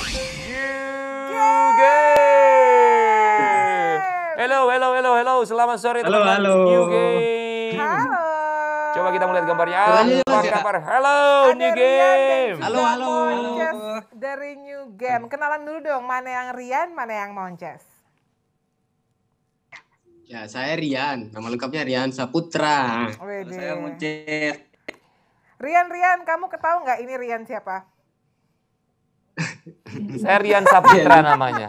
Let you Hello, hello, hello, hello. Selamat sore teman-teman. Halo, halo. New game. Halo. Coba kita melihat gambarnya. Apa kabar? Halo, Ada New Game. Halo, halo. Monces dari New Game. Kenalan dulu dong, mana yang Rian, mana yang Monces. Ya, saya Rian. Nama lengkapnya Rian Saputra. Wede. Saya Monces. Rian, Rian, kamu ketahu nggak ini Rian siapa? Saya eh, Rian Saputra iya, iya. namanya.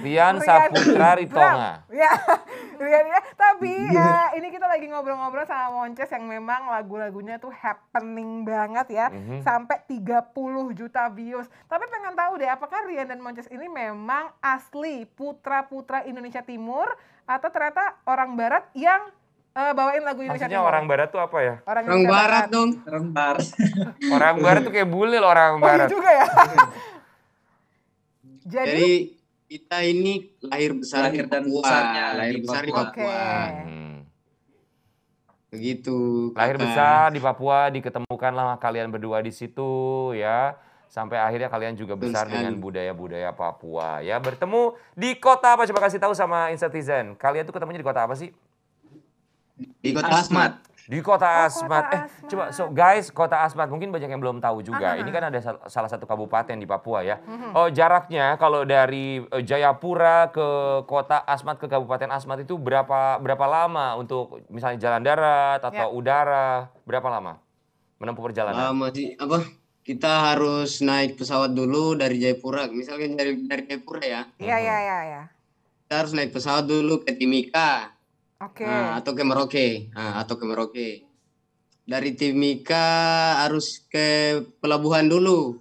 Rian, Saputra Ritonga. Ya, Rian ya. Tapi ya, ini kita lagi ngobrol-ngobrol sama Monces yang memang lagu-lagunya tuh happening banget ya. Mm-hmm. Sampai 30 juta views. Tapi pengen tahu deh apakah Rian dan Monces ini memang asli putra-putra Indonesia Timur atau ternyata orang barat yang uh, bawain lagu Indonesia Maksudnya Timur. orang barat tuh apa ya? Orang, orang barat, dong. Orang barat. orang barat tuh kayak bule loh orang oh, iya barat. Oh, juga ya. Jadi, Jadi kita ini lahir besar lahir di Papua, dan besarnya lahir di besar di Papua. Okay. Begitu. Lahir kata. besar di Papua, diketemukanlah kalian berdua di situ ya. Sampai akhirnya kalian juga besar dengan budaya-budaya Papua ya. Bertemu di kota apa coba kasih tahu sama Insertizen, Kalian tuh ketemunya di kota apa sih? Di kota Asmat. Asmat. Di Kota oh, Asmat. Kota eh, Asmat. coba so guys, Kota Asmat mungkin banyak yang belum tahu juga. -huh. Ini kan ada sal salah satu kabupaten di Papua ya. Uh mhm. -huh. Oh, jaraknya kalau dari uh, Jayapura ke Kota Asmat ke Kabupaten Asmat itu berapa berapa lama untuk misalnya jalan darat atau yeah. udara? Berapa lama menempuh perjalanan? Uh, masih apa? Kita harus naik pesawat dulu dari Jayapura. Misalnya dari dari Jayapura ya. Iya, iya, iya, iya. Kita harus naik pesawat dulu ke Timika Oke. Okay. Nah, atau ke Merauke. Nah, atau ke Merauke. Dari Timika harus ke pelabuhan dulu.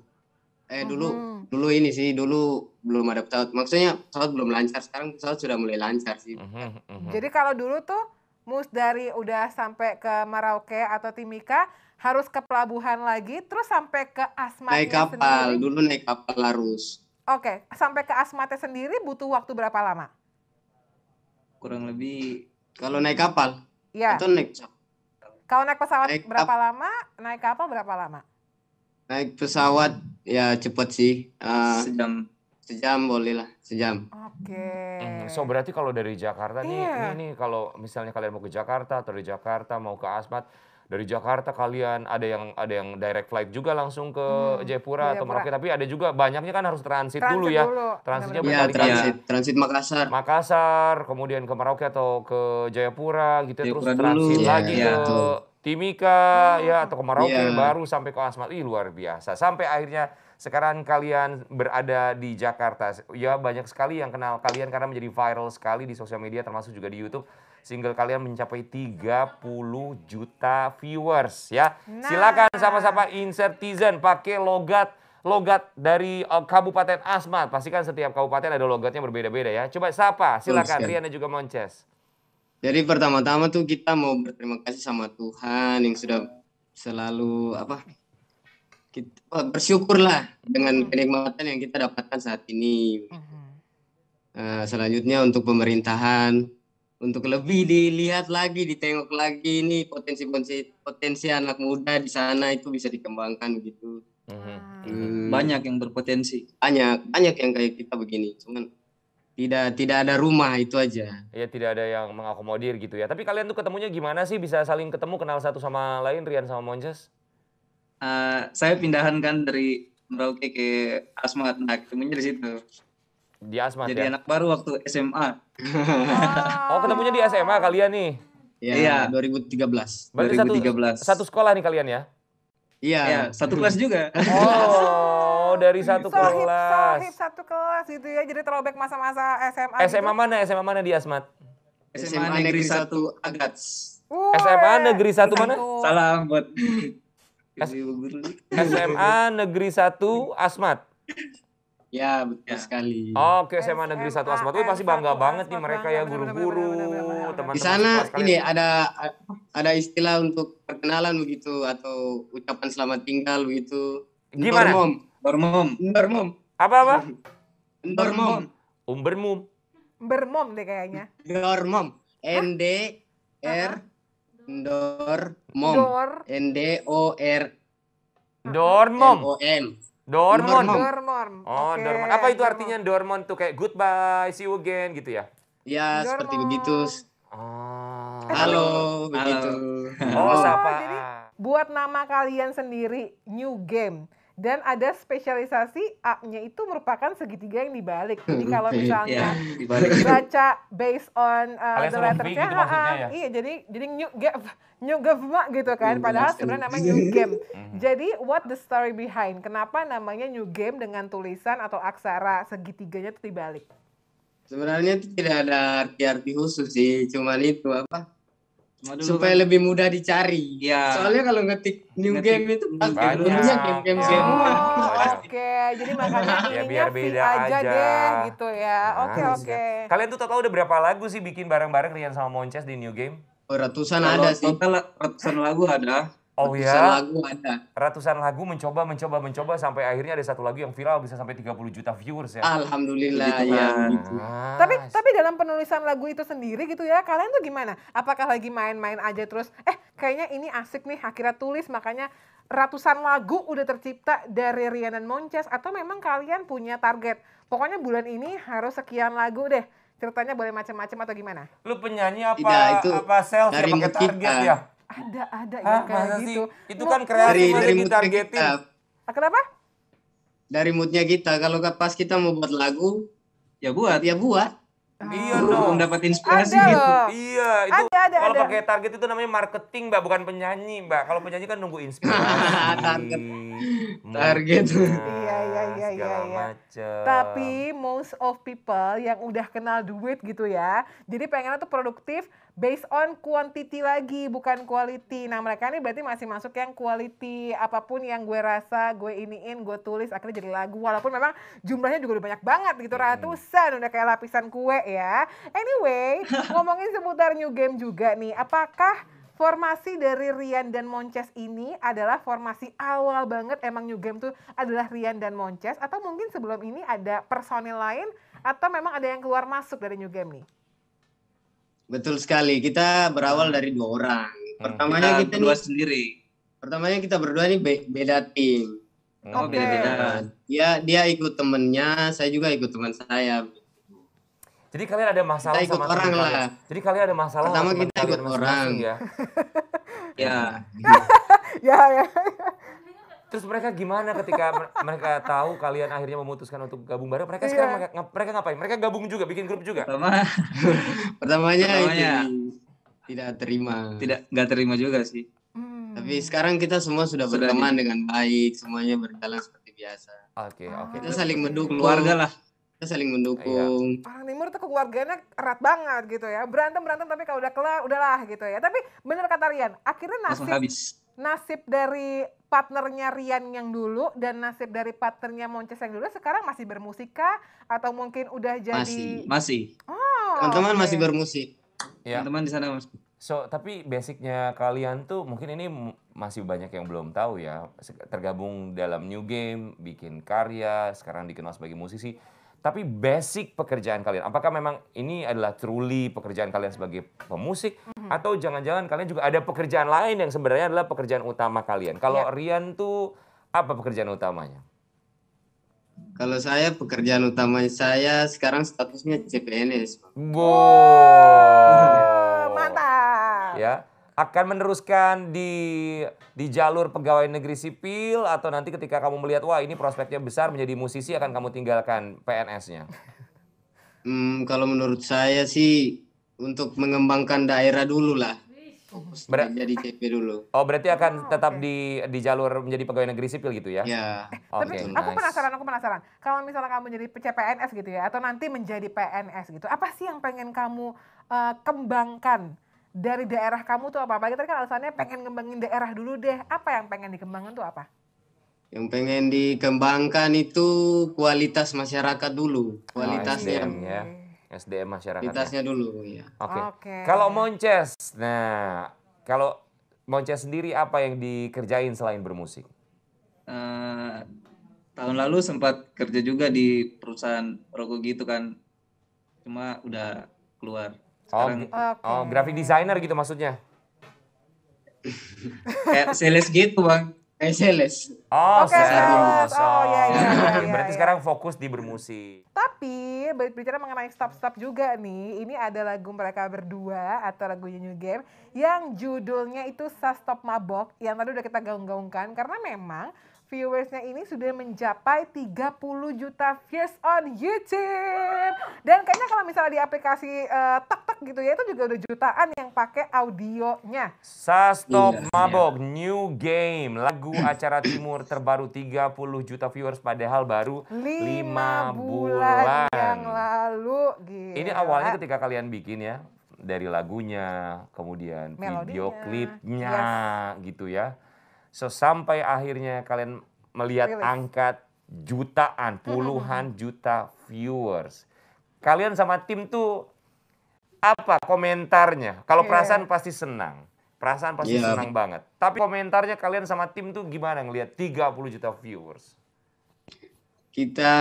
Eh dulu -huh. Mm-hmm. dulu ini sih dulu belum ada pesawat. Maksudnya pesawat belum lancar. Sekarang pesawat sudah mulai lancar sih. Uh mm-hmm, -huh. Mm-hmm. Jadi kalau dulu tuh mus dari udah sampai ke Merauke atau Timika harus ke pelabuhan lagi terus sampai ke Asmat naik kapal sendiri. dulu naik kapal harus oke okay. sampai ke Asmatnya sendiri butuh waktu berapa lama kurang lebih kalau naik kapal? Iya. Atau naik Kalau naik pesawat naik berapa kapal. lama? Naik kapal berapa lama? Naik pesawat ya cepat sih. Uh, sejam. Sejam boleh lah, sejam. Oke. Okay. Hmm, so berarti kalau dari Jakarta yeah. nih, iya. ini nih kalau misalnya kalian mau ke Jakarta atau dari Jakarta mau ke Asmat, dari Jakarta kalian ada yang ada yang direct flight juga langsung ke hmm, Jayapura, atau Merauke tapi ada juga banyaknya kan harus transit, transit dulu ya dulu. transitnya ya, transit ya. transit Makassar Makassar kemudian ke Merauke atau ke Jayapura gitu Jayapura terus dulu. transit ya, lagi ya, ke tuh. Timika hmm. ya atau ke Merauke ya. baru sampai ke Asmat ih luar biasa sampai akhirnya sekarang kalian berada di Jakarta ya banyak sekali yang kenal kalian karena menjadi viral sekali di sosial media termasuk juga di YouTube single kalian mencapai 30 juta viewers ya. Nah. Silakan sama-sama insertizen pakai logat logat dari uh, Kabupaten Asmat. Pastikan setiap kabupaten ada logatnya berbeda-beda ya. Coba siapa? Silakan Rian dan juga Monces. Jadi pertama-tama tuh kita mau berterima kasih sama Tuhan yang sudah selalu apa kita eh, bersyukurlah dengan hmm. kenikmatan yang kita dapatkan saat ini. Uh, selanjutnya untuk pemerintahan untuk lebih dilihat lagi, ditengok lagi ini potensi-potensi potensi anak muda di sana itu bisa dikembangkan gitu. Mhm. Hmm. Banyak yang berpotensi. Banyak, banyak yang kayak kita begini. Cuman tidak tidak ada rumah itu aja. Iya, tidak ada yang mengakomodir gitu ya. Tapi kalian tuh ketemunya gimana sih bisa saling ketemu kenal satu sama lain Rian sama Monces? Uh, eh, saya pindahkan kan dari Merauke ke Asmat. Nah, ketemunya di situ. Di Asmat Jadi ya? anak baru waktu SMA. oh, oh, ketemunya di SMA kalian nih? Iya, ya, 2013. Berarti 2013. Satu, satu sekolah nih kalian ya? Iya, ya, satu kelas juga. Oh, dari satu sohib, kelas. Sohib satu kelas gitu ya. Jadi terobek masa-masa SMA. SMA gitu. mana? SMA mana di Asmat? SMA, Negeri 1 Agats. Uwe, SMA Negeri 1 mana? Salam buat SMA Negeri 1 Asmat. Ya, betul ya. sekali. Oke, okay, SMA Negeri Satu Asmat. Wih, pasti bangga banget nih mereka ya guru-guru, teman-teman. Di sana ini ada ada istilah untuk perkenalan begitu atau ucapan selamat tinggal begitu. Gimana? Mom. Bermom. Bermom. Apa apa? Bermom. Umbermum. Bermom deh kayaknya. Bermom. N D R Dormom. N D O R Dormom. O M. Dormon. Dormon. Oh, okay. Dormon. Apa itu artinya Dormon tuh kayak goodbye, see you again gitu ya? Ya, dormon. seperti begitu. Oh. Halo, begitu. Halo. Oh, oh, Jadi buat nama kalian sendiri new game dan ada spesialisasi A-nya itu merupakan segitiga yang dibalik. Jadi kalau iya, misalnya yeah, dibalik. baca based on uh, the letternya, gitu ah, ah, ya. iya jadi jadi new game new game gitu kan. Padahal sebenarnya namanya new game. Mhm. jadi what the story behind? Kenapa namanya new game dengan tulisan atau aksara segitiganya itu dibalik? Sebenarnya itu tidak ada arti-arti khusus sih, cuman itu apa? dulu supaya kan. lebih mudah dicari. Ya. Soalnya kalau ngetik new ngetik game itu pasti banyak game-game semua. Iya. Oh, oke, jadi makanya ya, biar beda aja, aja deh gitu ya. Oke, nah, oke. Okay, okay. Kalian tuh total udah berapa lagu sih bikin bareng-bareng Rian sama Monces di new game? Oh, ratusan kalau ada sih. Total ratusan lagu ada. Oh ratusan ya. lagu ada. Ratusan lagu mencoba mencoba mencoba sampai akhirnya ada satu lagu yang viral bisa sampai 30 juta viewers ya. Alhamdulillah gitu, ya. Gitu. tapi tapi dalam penulisan lagu itu sendiri gitu ya, kalian tuh gimana? Apakah lagi main-main aja terus eh kayaknya ini asik nih akhirnya tulis makanya ratusan lagu udah tercipta dari Rian dan Monces atau memang kalian punya target? Pokoknya bulan ini harus sekian lagu deh ceritanya boleh macam-macam atau gimana? Lu penyanyi apa Tidak, itu apa sales yang target ya? ada ada Hah, kayak gitu. Sih? Itu kan kreatif dari, dari targetin Kita. Ah, kenapa? Dari moodnya kita. Kalau pas kita mau buat lagu, ya buat, ya buat. Oh. Iya dong. Dapat inspirasi ada gitu. Loh. Iya, itu ada, ada, kalau pakai target itu namanya marketing, Mbak, bukan penyanyi, Mbak. Kalau penyanyi kan nunggu inspirasi. target. Target. Nah, iya, segala iya, iya. macam. Tapi most of people yang udah kenal duit gitu ya, jadi pengen tuh produktif based on quantity lagi, bukan quality. Nah mereka ini berarti masih masuk yang quality, apapun yang gue rasa, gue iniin, gue tulis, akhirnya jadi lagu. Walaupun memang jumlahnya juga udah banyak banget gitu, hmm. ratusan, udah kayak lapisan kue ya. Anyway, ngomongin seputar new game juga nih, apakah formasi dari Rian dan Monces ini adalah formasi awal banget emang New Game tuh adalah Rian dan Monces atau mungkin sebelum ini ada personil lain atau memang ada yang keluar masuk dari New Game nih? Betul sekali. Kita berawal hmm. dari dua orang. Hmm. Pertamanya kita, kita nih, sendiri. Pertamanya kita berdua ini be beda tim. Oh, hmm, okay. beda-beda. Ya, dia ikut temennya, saya juga ikut teman saya. Jadi kalian ada masalah kita ikut sama orang lah. Kalian. Jadi kalian ada masalah sama kita ikut orang. Ya. ya. ya, ya. Terus mereka gimana ketika mereka tahu kalian akhirnya memutuskan untuk gabung bareng? Mereka yeah. sekarang iya. mereka, mereka ngapain? Mereka gabung juga, bikin grup juga. Pertama, pertamanya, pertamanya ini, tidak terima. Tidak nggak terima juga sih. Hmm. Tapi sekarang kita semua sudah, berteman di... dengan baik, semuanya berjalan seperti biasa. Oke, okay, oke. Okay. Kita saling mendukung keluarga lah kita saling mendukung. Iya. Orang Timur tuh keluarganya erat banget gitu ya. Berantem berantem tapi kalau udah kelar udahlah gitu ya. Tapi bener kata Rian, akhirnya nasib habis. nasib dari partnernya Rian yang dulu dan nasib dari partnernya Monces yang dulu sekarang masih bermusika atau mungkin udah jadi masih masih. Oh, teman-teman okay. masih bermusik. Ya. Teman-teman di sana masih. So, tapi basicnya kalian tuh mungkin ini masih banyak yang belum tahu ya. Tergabung dalam new game, bikin karya, sekarang dikenal sebagai musisi tapi basic pekerjaan kalian. Apakah memang ini adalah truly pekerjaan kalian sebagai pemusik mm-hmm. atau jangan-jangan kalian juga ada pekerjaan lain yang sebenarnya adalah pekerjaan utama kalian? Kalau yeah. Rian tuh apa pekerjaan utamanya? Kalau saya pekerjaan utama saya sekarang statusnya CPNS. Wow. Mantap. Ya akan meneruskan di di jalur pegawai negeri sipil atau nanti ketika kamu melihat wah ini prospeknya besar menjadi musisi akan kamu tinggalkan PNS-nya? Hmm, kalau menurut saya sih untuk mengembangkan daerah dulu lah. Ber jadi CP dulu. Oh berarti akan oh, tetap okay. di di jalur menjadi pegawai negeri sipil gitu ya? Ya. okay, tapi aku penasaran, aku penasaran. Kalau misalnya kamu jadi CPNS gitu ya, atau nanti menjadi PNS gitu, apa sih yang pengen kamu uh, kembangkan? dari daerah kamu tuh apa? Apalagi tadi kan alasannya pengen ngembangin daerah dulu deh. Apa yang pengen dikembangkan tuh apa? Yang pengen dikembangkan itu kualitas masyarakat dulu. Ah, Kualitasnya. Oh, SDM, ya. SDM masyarakat. Kualitasnya dulu, ya. Oke. Okay. Okay. Kalau Monces, nah kalau Monces sendiri apa yang dikerjain selain bermusik? Uh, tahun lalu sempat kerja juga di perusahaan rokok gitu kan. Cuma udah keluar oh, okay. oh, graphic designer gitu maksudnya? Kayak sales gitu bang. eh sales. Oh, okay, sales. Oh, oh iya, iya, iya, Berarti ya. sekarang fokus di bermusik. Tapi berbicara mengenai Stop Stop juga nih, ini ada lagu mereka berdua atau lagu New Game yang judulnya itu Sa Stop Mabok yang tadi udah kita gaung-gaungkan karena memang viewersnya ini sudah mencapai 30 juta views on YouTube. Dan kayaknya kalau misalnya di aplikasi uh, eh, tak tak gitu ya itu juga udah jutaan yang pakai audionya. Sastop iya. iya. Mabok New Game lagu acara timur terbaru 30 juta viewers padahal baru 5 bulan, bulan yang lalu gitu. Ini awalnya ketika kalian bikin ya dari lagunya, kemudian Melodinya. video klipnya yes. gitu ya So sampai akhirnya kalian melihat really? angkat jutaan, puluhan juta viewers. Kalian sama tim tuh apa komentarnya? Kalau yeah. perasaan pasti senang. Perasaan pasti yeah. senang banget. Tapi komentarnya kalian sama tim tuh gimana ngelihat 30 juta viewers? Kita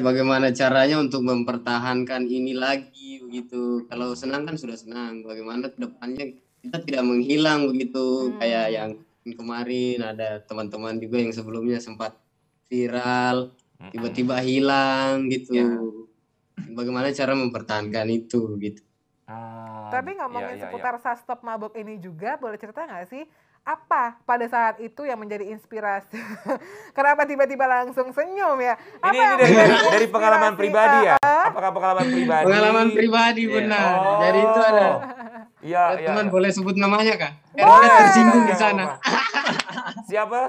bagaimana caranya untuk mempertahankan ini lagi begitu. Kalau senang kan sudah senang, bagaimana kedepannya kita tidak menghilang begitu hmm. kayak yang kemarin ada teman-teman juga yang sebelumnya sempat viral tiba-tiba hilang gitu ya. bagaimana cara mempertahankan itu gitu ah, tapi ya, ngomongin iya, iya, seputar ya. sastop mabuk ini juga boleh cerita nggak sih apa pada saat itu yang menjadi inspirasi? Kenapa tiba-tiba langsung senyum ya? Apa ini, ini dari, dari, pengalaman pribadi ya? Apakah pengalaman pribadi? Pengalaman pribadi benar. Yeah. Oh. Dari itu ada oh. Iya, ya, ya. boleh sebut namanya kah? Boleh tersinggung di iya, sana. Iya, iya. Siapa?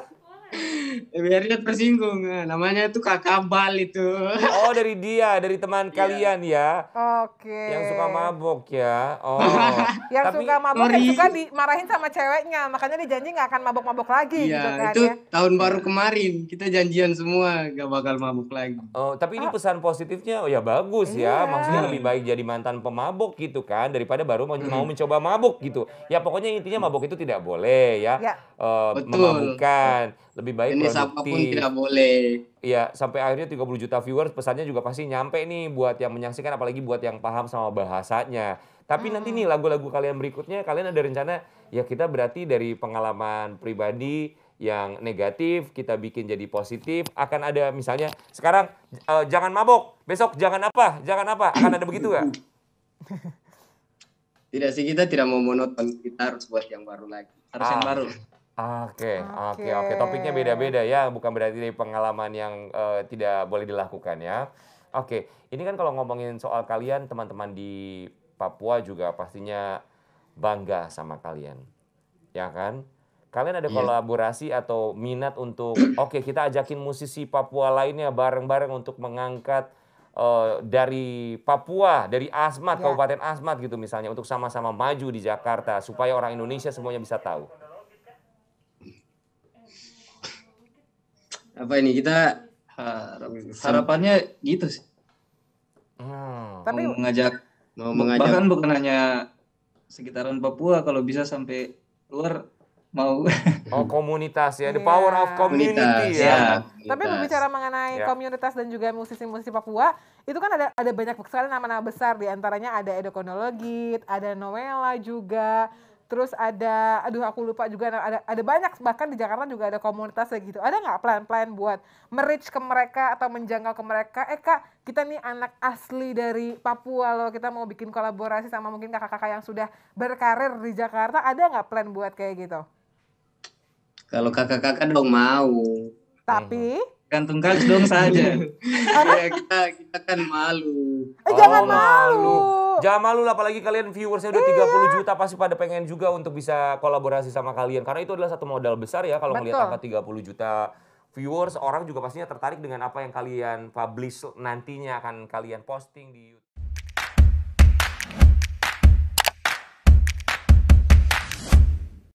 biar dia tersinggung nah, namanya itu kakak bal itu oh dari dia dari teman iya. kalian ya oke okay. yang suka mabok ya oh yang Tapi, suka mabok sorry. yang suka dimarahin sama ceweknya makanya dia janji nggak akan mabok-mabok lagi Iya gitu kan itu ya. tahun baru kemarin kita janjian semua gak bakal mabuk lagi oh tapi ini ah. pesan positifnya oh ya bagus yeah. ya iya. maksudnya lebih baik jadi mantan pemabok gitu kan daripada baru mau, hmm. mau mencoba mabuk gitu ya pokoknya intinya mabuk itu tidak boleh ya, ya. Uh, Betul. memabukan lebih baik ini produktif. tidak boleh. Iya, sampai akhirnya 30 juta viewers pesannya juga pasti nyampe nih buat yang menyaksikan apalagi buat yang paham sama bahasanya. Tapi hmm. nanti nih lagu-lagu kalian berikutnya kalian ada rencana ya kita berarti dari pengalaman pribadi yang negatif kita bikin jadi positif akan ada misalnya sekarang uh, jangan mabok besok jangan apa jangan apa akan ada begitu nggak? Tidak sih kita tidak mau monoton kita harus buat yang baru lagi harus ah. yang baru Oke, oke, oke. Topiknya beda-beda ya, bukan berarti dari pengalaman yang uh, tidak boleh dilakukan ya. Oke, ini kan kalau ngomongin soal kalian, teman-teman di Papua juga pastinya bangga sama kalian, ya kan? Kalian ada yeah. kolaborasi atau minat untuk, oke okay, kita ajakin musisi Papua lainnya bareng-bareng untuk mengangkat uh, dari Papua, dari Asmat, yeah. Kabupaten Asmat gitu misalnya, untuk sama-sama maju di Jakarta supaya orang Indonesia semuanya bisa tahu. apa ini kita harap, harapannya gitu sih. Hmm. Tapi mengajak mau mengajak bahkan bukan hanya sekitaran Papua kalau bisa sampai luar mau oh komunitas ya the iya. power of community komunitas, ya. ya. Tapi berbicara mengenai yeah. komunitas dan juga musisi-musisi Papua, itu kan ada ada banyak sekali nama-nama besar di antaranya ada Edokonologi, ada Noela juga, Terus ada, aduh aku lupa juga ada ada banyak bahkan di Jakarta juga ada komunitas kayak gitu. Ada nggak plan-plan buat merich ke mereka atau menjangkau ke mereka? Eh kak, kita nih anak asli dari Papua loh. Kita mau bikin kolaborasi sama mungkin kakak-kakak yang sudah berkarir di Jakarta. Ada nggak plan buat kayak gitu? Kalau kakak-kakak dong mau. Tapi gantung kaos dong saja. ya, kita kita kan malu. Oh, Jangan malu. malu. Jangan malu lah apalagi kalian viewersnya udah 30 iya. juta pasti pada pengen juga untuk bisa kolaborasi sama kalian karena itu adalah satu modal besar ya kalau melihat angka 30 juta viewers orang juga pastinya tertarik dengan apa yang kalian publish nantinya akan kalian posting di YouTube.